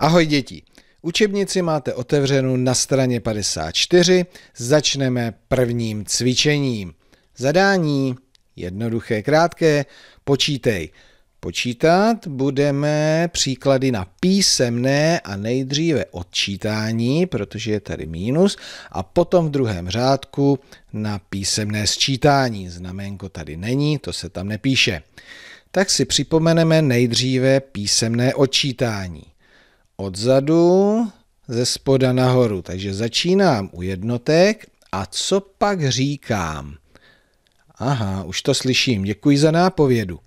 Ahoj děti! Učebnici máte otevřenou na straně 54. Začneme prvním cvičením. Zadání jednoduché, krátké. Počítej. Počítat budeme příklady na písemné a nejdříve odčítání, protože je tady mínus, a potom v druhém řádku na písemné sčítání. Znamenko tady není, to se tam nepíše. Tak si připomeneme nejdříve písemné odčítání odzadu, ze spoda nahoru. Takže začínám u jednotek a co pak říkám? Aha, už to slyším, děkuji za nápovědu.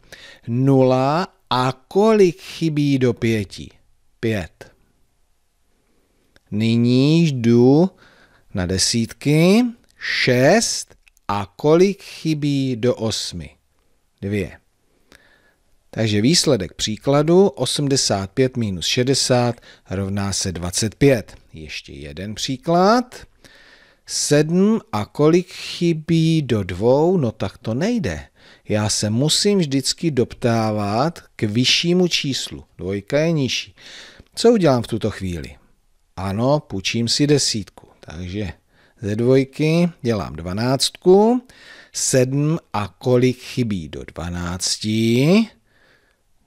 Nula a kolik chybí do pěti? Pět. Nyní jdu na desítky, šest a kolik chybí do osmi? Dvě. Takže výsledek příkladu 85 minus 60 rovná se 25. Ještě jeden příklad. 7 a kolik chybí do dvou? No tak to nejde. Já se musím vždycky doptávat k vyššímu číslu. Dvojka je nižší. Co udělám v tuto chvíli? Ano, půjčím si desítku. Takže ze dvojky dělám dvanáctku. 7 a kolik chybí do dvanácti?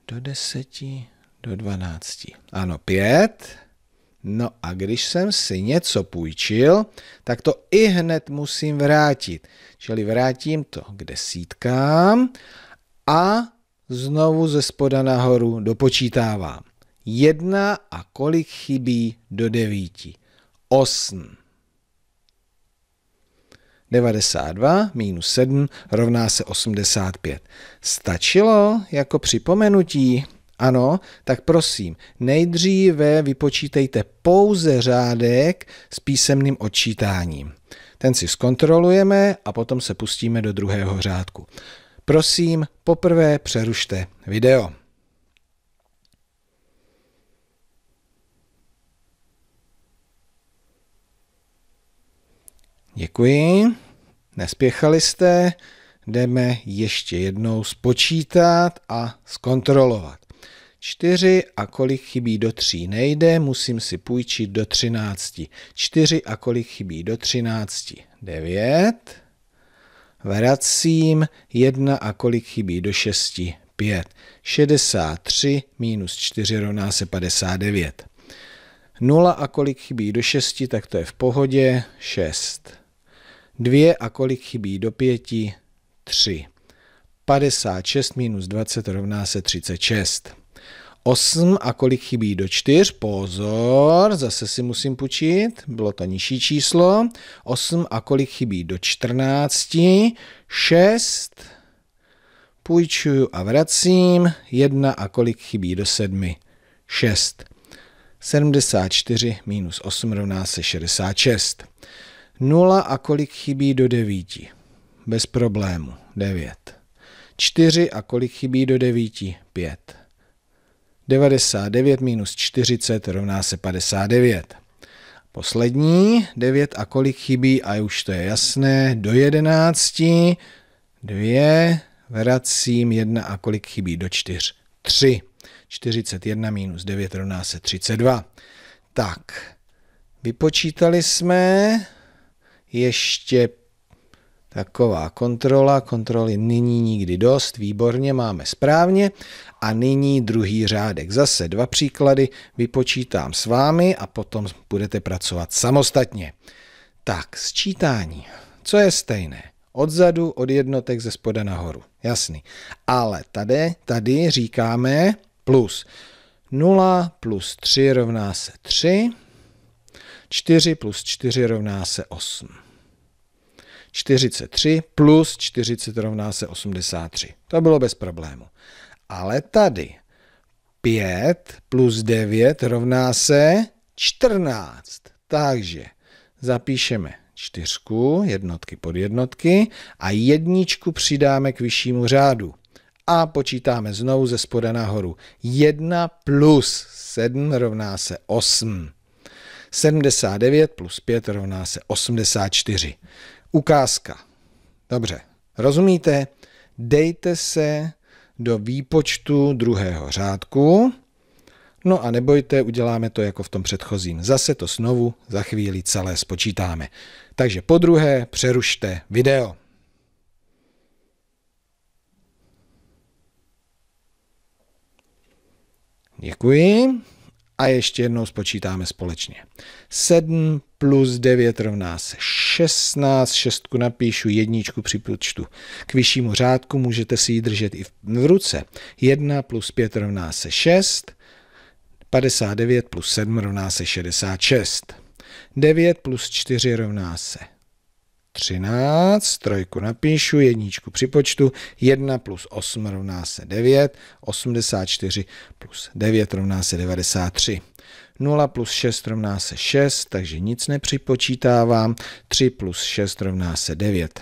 do deseti, do dvanácti. Ano, pět. No a když jsem si něco půjčil, tak to i hned musím vrátit. Čili vrátím to k desítkám a znovu ze spoda nahoru dopočítávám. Jedna a kolik chybí do devíti? Osm. 92 minus 7 rovná se 85. Stačilo jako připomenutí? Ano, tak prosím, nejdříve vypočítejte pouze řádek s písemným odčítáním. Ten si zkontrolujeme a potom se pustíme do druhého řádku. Prosím, poprvé přerušte video. Děkuji. Nespěchali jste, jdeme ještě jednou spočítat a zkontrolovat. 4 a kolik chybí do 3 nejde, musím si půjčit do 13. 4 a kolik chybí do 13? 9. Vracím 1 a kolik chybí do 6? 5. 63 minus 4 rovná se 59. 0 a kolik chybí do 6, tak to je v pohodě 6. 2 a kolik chybí do 5? 3. 56 minus 20 rovná se 36. 8 a kolik chybí do 4? Pozor, zase si musím počít, bylo to nižší číslo. 8 a kolik chybí do 14? 6. Půjčuju a vracím. 1 a kolik chybí do 7? 6. 74 minus 8 rovná se 66. 0 a kolik chybí do 9? Bez problému, 9. 4 a kolik chybí do 9? 5. 99 minus 40 rovná se 59. Poslední, 9 a kolik chybí, a už to je jasné, do 11, 2, vracím 1 a kolik chybí do 4, 3. 41 minus 9 rovná se 32. Tak, vypočítali jsme, ještě Taková kontrola, kontroly nyní nikdy dost, výborně, máme správně. A nyní druhý řádek. Zase dva příklady vypočítám s vámi a potom budete pracovat samostatně. Tak, sčítání. Co je stejné? Odzadu, od jednotek ze spoda nahoru. Jasný. Ale tady, tady říkáme plus. 0 plus 3 rovná se 3 4 plus 4 rovná se 8. 43 plus 40 rovná se 83. To bylo bez problému. Ale tady 5 plus 9 rovná se 14. Takže zapíšeme čtyřku, jednotky pod jednotky a jedničku přidáme k vyššímu řádu. A počítáme znovu ze spoda nahoru. 1 plus 7 rovná se 8. 79 plus 5 rovná se 84. Ukázka. Dobře, rozumíte? Dejte se do výpočtu druhého řádku. No a nebojte, uděláme to jako v tom předchozím. Zase to znovu za chvíli celé spočítáme. Takže po druhé přerušte video. Děkuji a ještě jednou spočítáme společně. 7 plus 9 rovná se 16, šestku napíšu, jedničku připočtu. K vyššímu řádku můžete si ji držet i v ruce. 1 plus 5 rovná se 6, 59 plus 7 rovná se 66. 9 plus 4 rovná se 13, trojku napíšu, jedničku připočtu, 1 plus 8 rovná se 9, 84 plus 9 rovná se 93. 0 plus 6 rovná se 6, takže nic nepřipočítávám, 3 plus 6 rovná se 9.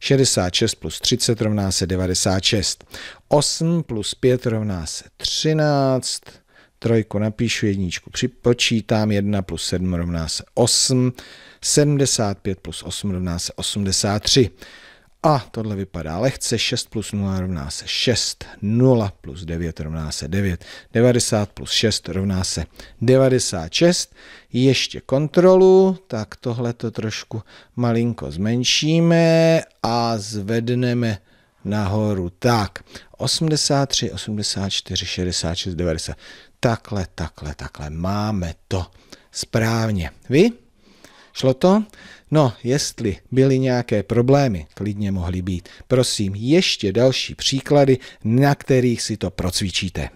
66 plus 30 rovná se 96. 8 plus 5 rovná se 13 trojku napíšu, jedničku připočítám, 1 plus 7 rovná se 8, 75 plus 8 rovná se 83. A tohle vypadá lehce, 6 plus 0 rovná se 6, 0 plus 9 rovná se 9, 90 plus 6 rovná se 96. Ještě kontrolu, tak tohle to trošku malinko zmenšíme a zvedneme nahoru. Tak, 83, 84, 66, 90 takhle, takhle, takhle, máme to správně. Vy? Šlo to? No, jestli byly nějaké problémy, klidně mohly být. Prosím, ještě další příklady, na kterých si to procvičíte.